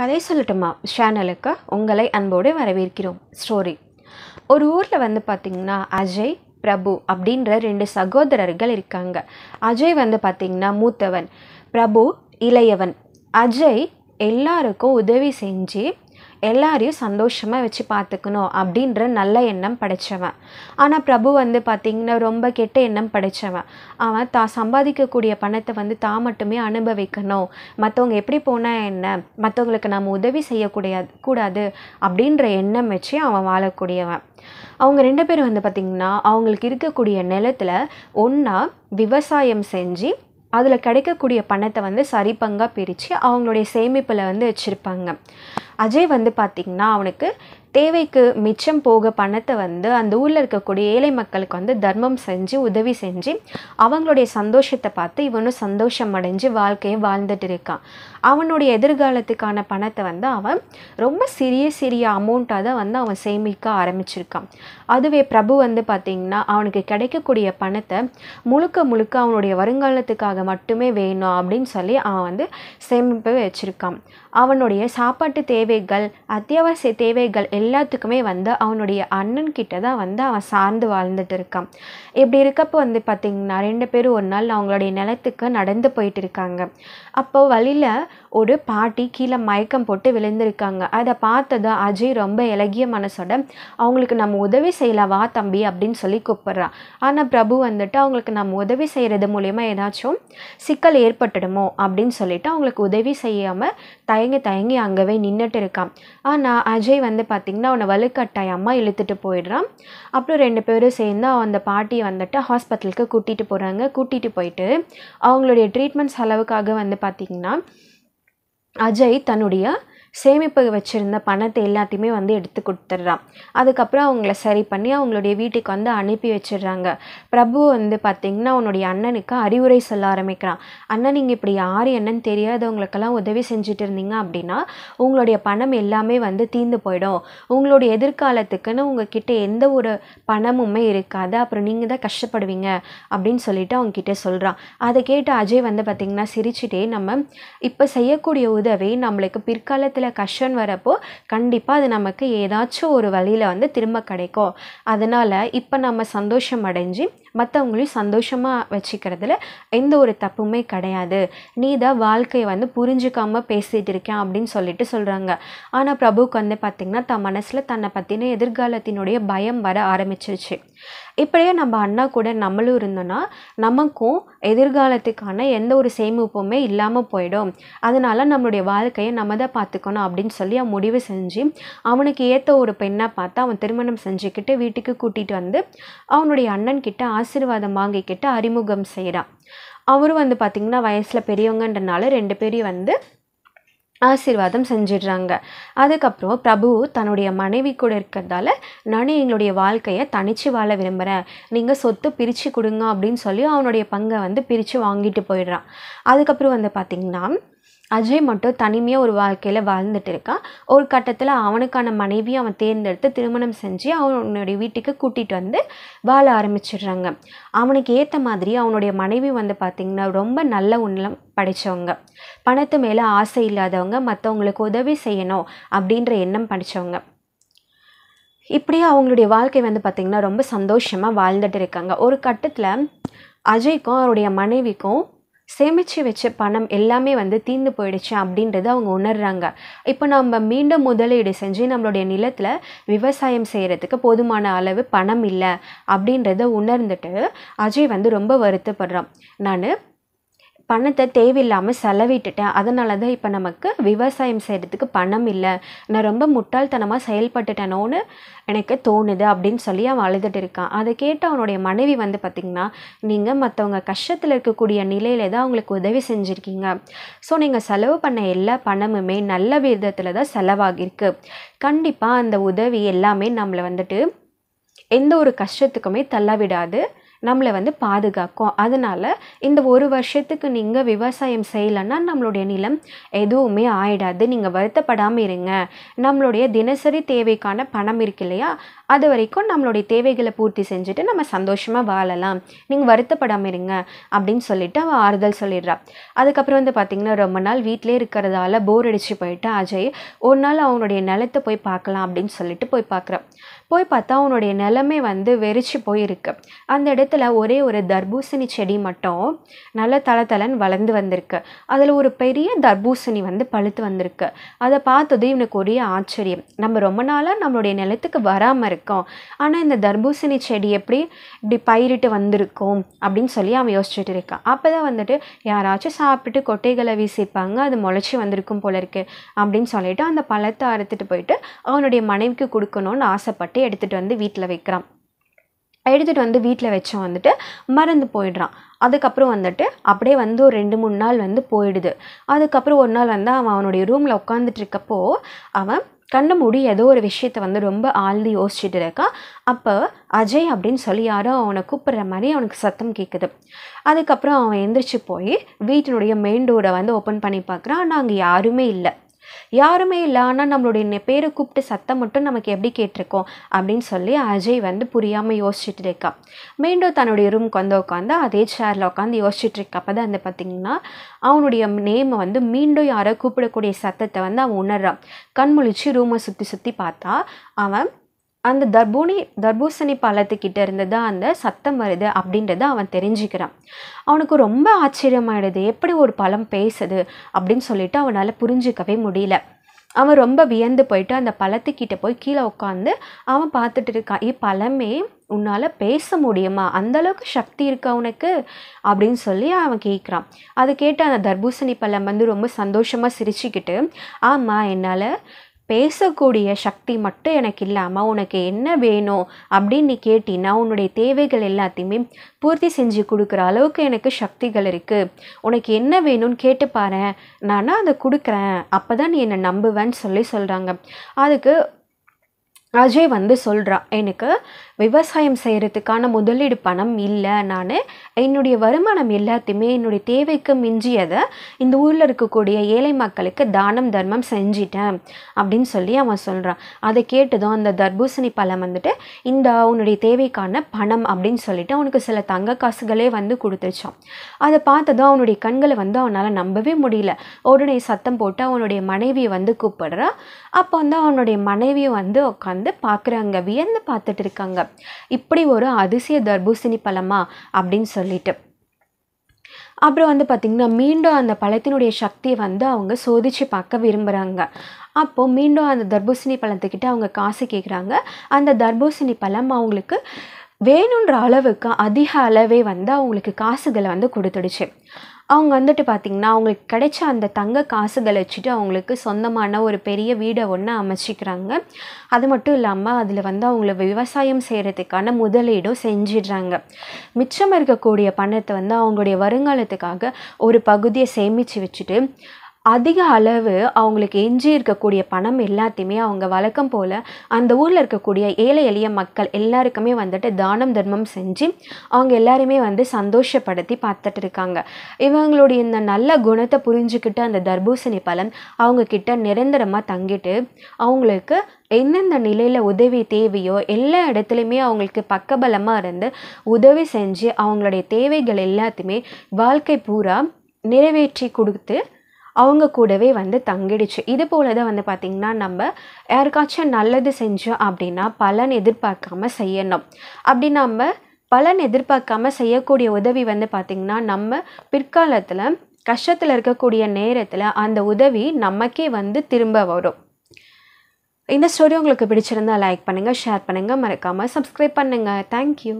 கதை சொல்லட்டுமா சேனலுக்கு உங்களை அன்போடு வரவேற்கிறோம் ஸ்டோரி ஒரு ஊரில் வந்து பார்த்திங்கன்னா அஜய் பிரபு அப்படின்ற ரெண்டு சகோதரர்கள் இருக்காங்க அஜய் வந்து பார்த்திங்கன்னா மூத்தவன் பிரபு இளையவன் அஜய் எல்லாருக்கும் உதவி செஞ்சு எல்லாரையும் சந்தோஷமாக வச்சு பார்த்துக்கணும் அப்படின்ற நல்ல எண்ணம் படைத்தவன் ஆனால் பிரபு வந்து பார்த்திங்கன்னா ரொம்ப கெட்ட எண்ணம் படைத்தவன் அவன் தான் சம்பாதிக்கக்கூடிய பணத்தை வந்து தான் மட்டுமே அனுபவிக்கணும் மற்றவங்க எப்படி போனால் என்ன மற்றவங்களுக்கு நாம் உதவி செய்யக்கூடிய கூடாது அப்படின்ற எண்ணம் வச்சு அவன் வாழக்கூடியவன் அவங்க ரெண்டு பேரும் வந்து பார்த்திங்கன்னா அவங்களுக்கு இருக்கக்கூடிய நிலத்தில் ஒன்றா விவசாயம் செஞ்சு அதில் கிடைக்கக்கூடிய பணத்தை வந்து சரிப்பங்காக பிரித்து அவங்களுடைய சேமிப்பில் வந்து வச்சுருப்பாங்க அஜய் வந்து பார்த்திங்கன்னா அவனுக்கு தேவைக்கு மிச்சம் போக பணத்தை வந்து அந்த ஊரில் இருக்கக்கூடிய ஏழை மக்களுக்கு வந்து தர்மம் செஞ்சு உதவி செஞ்சு அவங்களுடைய சந்தோஷத்தை பார்த்து இவனும் சந்தோஷம் அடைஞ்சு வாழ்க்கையை வாழ்ந்துட்டு இருக்கான் அவனுடைய எதிர்காலத்துக்கான பணத்தை வந்து அவன் ரொம்ப சிறிய சிறிய அமௌண்ட்டாக தான் வந்து அவன் சேமிக்க ஆரம்பிச்சிருக்கான் அதுவே பிரபு வந்து பார்த்திங்கன்னா அவனுக்கு கிடைக்கக்கூடிய பணத்தை முழுக்க முழுக்க அவனுடைய வருங்காலத்துக்காக மட்டுமே வேணும் அப்படின்னு சொல்லி அவன் வந்து சேமிப்பு வச்சுருக்கான் அவனுடைய சாப்பாட்டு தேவைகள் அத்தியாவசிய தேவைகள் எல்லாத்துக்குமே வந்து அவனுடைய அண்ணன் கிட்ட தான் வந்து அவன் சார்ந்து வாழ்ந்துட்டு இருக்கான் இப்படி இருக்கப்போ வந்து பார்த்திங்கன்னா ரெண்டு பேரும் ஒரு நாள் அவங்களுடைய நிலத்துக்கு நடந்து போயிட்டு இருக்காங்க அப்போது வழியில் ஒரு பாட்டி கீழே மயக்கம் போட்டு விழுந்திருக்காங்க அதை பார்த்ததும் அஜய் ரொம்ப இலகிய மனசோட அவங்களுக்கு நம்ம உதவி செய்யலாம் வா தம்பி அப்படின்னு சொல்லி கூப்பிட்றான் ஆனால் பிரபு வந்துட்டு அவங்களுக்கு நம்ம உதவி செய்கிறது மூலயமா ஏதாச்சும் சிக்கல் ஏற்பட்டுடுமோ அப்படின்னு சொல்லிட்டு அவங்களுக்கு உதவி செய்யாமல் தயங்கி தயங்கி அங்கவே நின்றுட்டு இருக்கான் ஆனால் அஜய் வந்து பார்த்திங்கன்னா அவனை வலுக்கட்டாயமாக இழுத்துட்டு போயிடுறான் அப்புறம் ரெண்டு பேரும் சேர்ந்து அந்த பாட்டியை வந்துட்டு ஹாஸ்பிட்டலுக்கு கூட்டிகிட்டு போகிறாங்க கூட்டிகிட்டு போயிட்டு அவங்களுடைய ட்ரீட்மெண்ட் செலவுக்காக வந்து பார்த்திங்கன்னா அஜய் தன்னுடைய சேமிப்பு வச்சுருந்த பணத்தை எல்லாத்தையுமே வந்து எடுத்து கொடுத்துட்றான் அதுக்கப்புறம் அவங்கள சரி பண்ணி அவங்களுடைய வீட்டுக்கு வந்து அனுப்பி வச்சிடுறாங்க பிரபு வந்து பார்த்திங்கன்னா அவனுடைய அண்ணனுக்கு அறிவுரை சொல்ல ஆரம்பிக்கிறான் அண்ணன் நீங்கள் இப்படி யார் என்னன்னு தெரியாதவங்களுக்கெல்லாம் உதவி செஞ்சுட்டு இருந்தீங்க அப்படின்னா உங்களுடைய பணம் எல்லாமே வந்து தீந்து போயிடும் உங்களுடைய எதிர்காலத்துக்குன்னு உங்ககிட்ட எந்த ஒரு பணமுமே இருக்காது அப்புறம் நீங்கள் தான் கஷ்டப்படுவீங்க அப்படின்னு சொல்லிட்டு அவங்க கிட்டே சொல்கிறான் அதை கேட்டு அஜய் வந்து பார்த்திங்கன்னா சிரிச்சுட்டே நம்ம இப்போ செய்யக்கூடிய உதவி நம்மளுக்கு பிற்காலத்தில் இடத்துல கஷ்டம் வரப்போ கண்டிப்பாக அது நமக்கு ஏதாச்சும் ஒரு வழியில் வந்து திரும்ப கிடைக்கும் அதனால் இப்போ நம்ம சந்தோஷம் அடைஞ்சு மற்றவங்களையும் சந்தோஷமாக வச்சுக்கிறதுல எந்த ஒரு தப்புமே கிடையாது நீ தான் வாழ்க்கையை வந்து புரிஞ்சுக்காமல் பேசிகிட்டு இருக்கேன் அப்படின்னு சொல்லிட்டு சொல்கிறாங்க ஆனால் பிரபுக்கு வந்து பார்த்திங்கன்னா தன் மனசில் தன்னை பற்றின எதிர்காலத்தினுடைய பயம் வர ஆரம்பிச்சிருச்சு இப்படியே நம்ம அண்ணா கூட நம்மளும் இருந்தோன்னா நமக்கும் எதிர்காலத்துக்கான எந்த ஒரு சேமிப்புமே இல்லாமல் போயிடும் அதனால் நம்மளுடைய வாழ்க்கையை நம்ம தான் பார்த்துக்கணும் அப்படின்னு சொல்லி அவன் முடிவு செஞ்சு அவனுக்கு ஏற்ற ஒரு பெண்ணை பார்த்து அவன் திருமணம் செஞ்சுக்கிட்டு வீட்டுக்கு கூட்டிகிட்டு வந்து அவனுடைய அண்ணன் கிட்ட ஆசீர்வாதம் வாங்கிக்கிட்டு அறிமுகம் செய்கிறான் அவரும் வந்து பார்த்திங்கன்னா வயசில் பெரியவங்கன்றனால ரெண்டு பேரையும் வந்து ஆசீர்வாதம் செஞ்சிடுறாங்க அதுக்கப்புறம் பிரபு தன்னுடைய மனைவி கூட இருக்கிறதால நானே எங்களுடைய வாழ்க்கையை தனித்து வாழ விரும்புகிறேன் நீங்கள் சொத்து பிரித்து கொடுங்க அப்படின்னு சொல்லி அவனுடைய பங்கை வந்து பிரித்து வாங்கிட்டு போயிடுறான் அதுக்கப்புறம் வந்து பார்த்திங்கன்னா அஜய் மட்டும் தனிமையாக ஒரு வாழ்க்கையில் வாழ்ந்துட்டு இருக்கான் ஒரு கட்டத்தில் அவனுக்கான மனைவி அவன் தேர்ந்தெடுத்து திருமணம் செஞ்சு அவனுடைய வீட்டுக்கு கூட்டிகிட்டு வந்து வாழ ஆரம்பிச்சிடுறாங்க அவனுக்கு ஏற்ற மாதிரி அவனுடைய மனைவி வந்து பார்த்திங்கன்னா ரொம்ப நல்ல உள்ளம் படித்தவங்க பணத்து மேலே ஆசை இல்லாதவங்க மற்றவங்களுக்கு உதவி செய்யணும் அப்படின்ற எண்ணம் படித்தவங்க இப்படியே அவங்களுடைய வாழ்க்கை வந்து பார்த்திங்கன்னா ரொம்ப சந்தோஷமாக வாழ்ந்துட்டு இருக்காங்க ஒரு கட்டத்தில் அஜய்க்கும் அவருடைய மனைவிக்கும் சேமித்து வச்ச பணம் எல்லாமே வந்து தீர்ந்து போயிடுச்சு அப்படின்றது அவங்க உணர்கிறாங்க இப்போ நம்ம மீண்டும் முதலீடு செஞ்சு நம்மளுடைய நிலத்தில் விவசாயம் செய்கிறதுக்கு போதுமான அளவு பணம் இல்லை அப்படின்றத உணர்ந்துட்டு அஜய் வந்து ரொம்ப வருத்தப்படுறான் நான் பணத்தை தேவையில்லாமல் செலவிட்டுட்டேன் அதனால தான் இப்போ நமக்கு விவசாயம் செய்கிறதுக்கு பணம் இல்லை நான் ரொம்ப முட்டாள்தனமாக செயல்பட்டுட்டேனோன்னு எனக்கு தோணுது அப்படின்னு சொல்லி அவன் அழுதுட்டு இருக்கான் அதை கேட்டு அவனுடைய மனைவி வந்து பார்த்திங்கன்னா நீங்கள் மற்றவங்க கஷ்டத்தில் இருக்கக்கூடிய நிலையில தான் அவங்களுக்கு உதவி செஞ்சுருக்கீங்க ஸோ நீங்கள் செலவு பண்ண எல்லா பணமுமே நல்ல விதத்தில் தான் செலவாகிருக்கு கண்டிப்பாக அந்த உதவி எல்லாமே நம்மளை வந்துட்டு எந்த ஒரு கஷ்டத்துக்குமே தள்ளவிடாது நம்மளை வந்து பாதுகாக்கும் அதனால் இந்த ஒரு வருஷத்துக்கு நீங்கள் விவசாயம் செய்யலைன்னா நம்மளுடைய நிலம் எதுவுமே ஆயிடாது நீங்கள் வருத்தப்படாமல் இருங்க நம்மளுடைய தினசரி தேவைக்கான பணம் இருக்கு இல்லையா அது வரைக்கும் நம்மளுடைய தேவைகளை பூர்த்தி செஞ்சுட்டு நம்ம சந்தோஷமாக வாழலாம் நீங்கள் வருத்தப்படாமல் இருங்க அப்படின்னு சொல்லிட்டு அவள் ஆறுதல் சொல்லிடுறா அதுக்கப்புறம் வந்து பார்த்திங்கன்னா ரொம்ப நாள் வீட்டிலே இருக்கிறதால போர் அடித்து போயிட்டு அஜய் ஒரு நாள் அவனுடைய நிலத்தை போய் பார்க்கலாம் அப்படின்னு சொல்லிட்டு போய் பார்க்குறான் போய் பார்த்தா அவனுடைய நிலமே வந்து வெறிச்சு போயிருக்கு அந்த இடத்துல ஒரே ஒரு தர்பூசணி செடி மட்டும் நல்ல தள வளர்ந்து வந்திருக்கு அதில் ஒரு பெரிய தர்பூசணி வந்து பழுத்து வந்திருக்கு அதை பார்த்தது இவனுக்கு ஒரே ஆச்சரியம் நம்ம ரொம்ப நாளாக நம்மளுடைய நிலத்துக்கு வராமல் இருக்கோம் ஆனால் இந்த தர்பூசணி செடி எப்படி இப்படி பயிரிட்டு வந்திருக்கும் அப்படின்னு சொல்லி அவன் யோசிச்சுட்டு இருக்கான் அப்போ தான் வந்துட்டு யாராச்சும் சாப்பிட்டுட்டு கொட்டைகளை வீசிப்பாங்க அது முளைச்சி வந்திருக்கும் போல இருக்கு அப்படின்னு சொல்லிட்டு அந்த பழத்தை அறுத்துட்டு போயிட்டு அவனுடைய மனைவிக்கு கொடுக்கணும்னு ஆசைப்பட்டு மட்டும் எடுத்துகிட்டு வந்து வீட்டில் வைக்கிறான் எடுத்துகிட்டு வந்து வீட்டில் வச்சோம் வந்துட்டு மறந்து போயிடுறான் அதுக்கப்புறம் வந்துட்டு அப்படியே வந்து ஒரு ரெண்டு மூணு நாள் வந்து போயிடுது அதுக்கப்புறம் ஒரு நாள் வந்து அவன் அவனுடைய ரூமில் உட்காந்துட்டு இருக்கப்போ அவன் கண்ணு மூடி ஏதோ ஒரு விஷயத்த வந்து ரொம்ப ஆழ்ந்து யோசிச்சுட்டு இருக்கான் அப்போ அஜய் அப்படின்னு சொல்லி யாரோ அவனை கூப்பிட்ற மாதிரி அவனுக்கு சத்தம் கேட்குது அதுக்கப்புறம் அவன் எந்திரிச்சு போய் வீட்டினுடைய மெயின் டோரை வந்து ஓப்பன் பண்ணி பார்க்குறான் ஆனால் அங்கே யாருமே இல்லை யாருமே இல்லைன்னா நம்மளுடைய பேரை கூப்பிட்டு சத்தம் மட்டும் நமக்கு எப்படி கேட்டிருக்கோம் அப்படின்னு சொல்லி அஜய் வந்து புரியாமல் யோசிச்சுட்டு இருக்கா மீண்டும் தன்னுடைய ரூம்க்கு வந்து உட்காந்து அதே சேரில் உட்காந்து யோசிச்சுட்டு இருக்கப்போ தான் வந்து பார்த்திங்கன்னா அவனுடைய நேமை வந்து மீண்டும் யாரோ கூப்பிடக்கூடிய சத்தத்தை வந்து அவன் உணர்றான் கண்முழிச்சு ரூமை சுற்றி சுற்றி பார்த்தா அவன் அந்த தர்பூணி தர்பூசணி பழத்துக்கிட்ட இருந்து தான் அந்த சத்தம் வருது அப்படின்றத அவன் தெரிஞ்சுக்கிறான் அவனுக்கு ரொம்ப ஆச்சரியமாயிடுது எப்படி ஒரு பழம் பேசுது அப்படின்னு சொல்லிட்டு அவனால் புரிஞ்சிக்கவே முடியல அவன் ரொம்ப வியந்து போயிட்டு அந்த பழத்துக்கிட்ட போய் கீழே உட்காந்து அவன் பார்த்துட்டு இருக்கான் ஏ பழமே உன்னால் பேச முடியுமா அந்தளவுக்கு சக்தி இருக்கா உனக்கு அப்படின்னு சொல்லி அவன் கேட்குறான் அதை கேட்டு அந்த தர்பூசணி பழம் வந்து ரொம்ப சந்தோஷமாக சிரிச்சுக்கிட்டு ஆமாம் என்னால் பேசக்கூடிய சக்தி மட்டும் எனக்கு இல்லாமல் உனக்கு என்ன வேணும் அப்படின்னு நீ கேட்டின்னா உன்னுடைய தேவைகள் எல்லாத்தையுமே பூர்த்தி செஞ்சு கொடுக்குற அளவுக்கு எனக்கு சக்திகள் இருக்குது உனக்கு என்ன வேணும்னு கேட்டு பாரு நானா அதை கொடுக்குறேன் அப்போ தான் நீ என்னை நம்புவேன்னு சொல்லி சொல்கிறாங்க அதுக்கு அஜய் வந்து சொல்கிறா எனக்கு விவசாயம் செய்கிறதுக்கான முதலீடு பணம் இல்லை நான் என்னுடைய வருமானம் எல்லாத்தையுமே என்னுடைய தேவைக்கு மிஞ்சியதை இந்த ஊரில் இருக்கக்கூடிய ஏழை மக்களுக்கு தானம் தர்மம் செஞ்சிட்டேன் அப்படின்னு சொல்லி அவன் சொல்கிறான் அதை கேட்டதும் அந்த தர்பூசணி பழம் வந்துட்டு இந்த உன்னுடைய தேவைக்கான பணம் அப்படின்னு சொல்லிட்டு அவனுக்கு சில தங்க காசுகளே வந்து கொடுத்துருச்சான் அதை பார்த்ததும் அவனுடைய கண்களை வந்து அவனால் நம்பவே முடியல உடனே சத்தம் போட்டு அவனுடைய மனைவியை வந்து கூப்பிடுறான் அப்போ வந்து அவனுடைய மனைவியை வந்து உட்காந்து பார்க்குறாங்க வியந்து பார்த்துட்டு இருக்காங்க இப்படி ஒரு அதிசய தர்பூசணி பழமா அப்படின்னு சொல்லிட்டு அப்புறம் வந்து பார்த்திங்கன்னா மீண்டும் அந்த பழத்தினுடைய சக்தியை வந்து அவங்க சோதித்து பார்க்க விரும்புகிறாங்க அப்போது மீண்டும் அந்த தர்பூசணி பழத்துக்கிட்ட அவங்க காசு கேட்குறாங்க அந்த தர்பூசணி பழம் அவங்களுக்கு வேணுன்ற அளவுக்கு அதிக அளவே வந்து அவங்களுக்கு காசுகளை வந்து கொடுத்துடுச்சு அவங்க வந்துட்டு பார்த்திங்கன்னா அவங்களுக்கு கிடைச்ச அந்த தங்க காசுகளை வச்சுட்டு அவங்களுக்கு சொந்தமான ஒரு பெரிய வீடை ஒன்று அமைச்சிக்கிறாங்க அது மட்டும் இல்லாமல் அதில் வந்து அவங்கள விவசாயம் செய்கிறதுக்கான முதலீடும் செஞ்சிடுறாங்க மிச்சம் இருக்கக்கூடிய பணத்தை வந்து அவங்களுடைய வருங்காலத்துக்காக ஒரு பகுதியை சேமித்து வச்சுட்டு அதிக அளவு அவங்களுக்கு எஞ்சி இருக்கக்கூடிய பணம் எல்லாத்தையுமே அவங்க வழக்கம் போல் அந்த ஊரில் இருக்கக்கூடிய ஏழை எளிய மக்கள் எல்லாருக்குமே வந்துட்டு தானம் தர்மம் செஞ்சு அவங்க எல்லாருமே வந்து சந்தோஷப்படுத்தி பார்த்துட்டு இருக்காங்க இவங்களுடைய இந்த நல்ல குணத்தை புரிஞ்சுக்கிட்டு அந்த தர்பூசணி பலன் அவங்கக்கிட்ட நிரந்தரமாக தங்கிட்டு அவங்களுக்கு எந்தெந்த நிலையில் உதவி தேவையோ எல்லா இடத்துலையுமே அவங்களுக்கு பக்கபலமாக இருந்து உதவி செஞ்சு அவங்களுடைய தேவைகள் எல்லாத்தையுமே வாழ்க்கை பூரா நிறைவேற்றி கொடுத்து அவங்க கூடவே வந்து தங்கிடுச்சு இது போல தான் வந்து பார்த்திங்கன்னா நம்ம யாருக்காச்சும் நல்லது செஞ்சோம் அப்படின்னா பலன் எதிர்பார்க்காம செய்யணும் அப்படி நம்ம பலன் எதிர்பார்க்காம செய்யக்கூடிய உதவி வந்து பார்த்திங்கன்னா நம்ம பிற்காலத்தில் கஷ்டத்தில் இருக்கக்கூடிய நேரத்தில் அந்த உதவி நமக்கே வந்து திரும்ப வரும் இந்த ஸ்டோரி உங்களுக்கு பிடிச்சிருந்தால் லைக் பண்ணுங்கள் ஷேர் பண்ணுங்கள் மறக்காமல் சப்ஸ்கிரைப் பண்ணுங்கள் தேங்க்யூ